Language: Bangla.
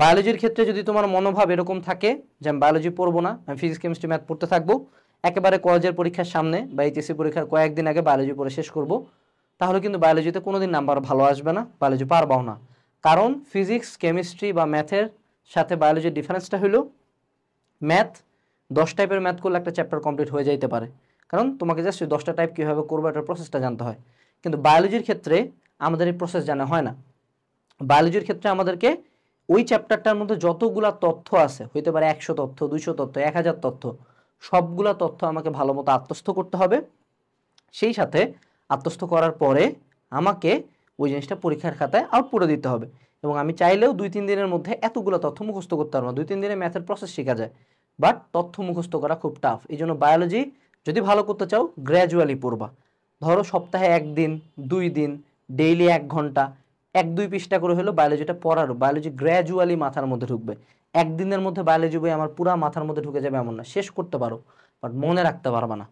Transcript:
বায়োলজির ক্ষেত্রে যদি তোমার মনোভাব এরকম থাকে যে আমি বায়োলজি পড়বো না আমি ফিজিক্স কেমিস্ট্রি ম্যাথ পড়তে থাকবো একেবারে কলেজের পরীক্ষার সামনে বা এইচএসসি পরীক্ষার কয়েকদিন আগে বায়োলজি পড়ে শেষ করব তাহলে কিন্তু বায়োলজিতে কোনো দিন নাম্বার ভালো আসবে না বায়োলজি পারবাও না কারণ ফিজিক্স কেমিস্ট্রি বা ম্যাথের সাথে বায়োলজির ডিফারেন্সটা হলো ম্যাথ দশ টাইপের ম্যাথ করলে একটা চ্যাপ্টার কমপ্লিট হয়ে যাইতে পারে কারণ তোমাকে জাস্ট ওই দশটা টাইপ কীভাবে করবো একটা প্রসেসটা জানতে হয় কিন্তু বায়োলজির ক্ষেত্রে আমাদের এই প্রসেস জানা হয় না বায়োলজির ক্ষেত্রে আমাদেরকে ওই চ্যাপ্টারটার মধ্যে যতগুলা তথ্য আছে হইতে পারে একশো তথ্য দুইশো তথ্য এক হাজার তথ্য সবগুলা তথ্য আমাকে ভালো মতো আত্মস্থ করতে হবে সেই সাথে আত্মস্থ করার পরে আমাকে ওই জিনিসটা পরীক্ষার খাতায় আউটপুটে দিতে হবে এবং আমি চাইলেও দুই তিন দিনের মধ্যে এতগুলো তথ্য মুখস্থ করতে পারবো দুই তিন দিনে ম্যাথের প্রসেস শেখা যায় বাট তথ্য মুখস্থ করা খুব টাফ এই জন্য বায়োলজি যদি ভালো করতে চাও গ্র্যাজুয়ালি পড়বা ধরো সপ্তাহে একদিন দুই দিন ডেইলি এক ঘন্টা এক দুই পৃষ্ঠা করে হলো বায়োলজিটা পড়ার বায়োলজি গ্র্যাজুয়ালি মাথার মধ্যে ঢুকবে একদিনের মধ্যে বায়োলজি বই আমার পুরা মাথার মধ্যে ঢুকে যাবে এমন না শেষ করতে পারো বাট মনে রাখতে পারবা না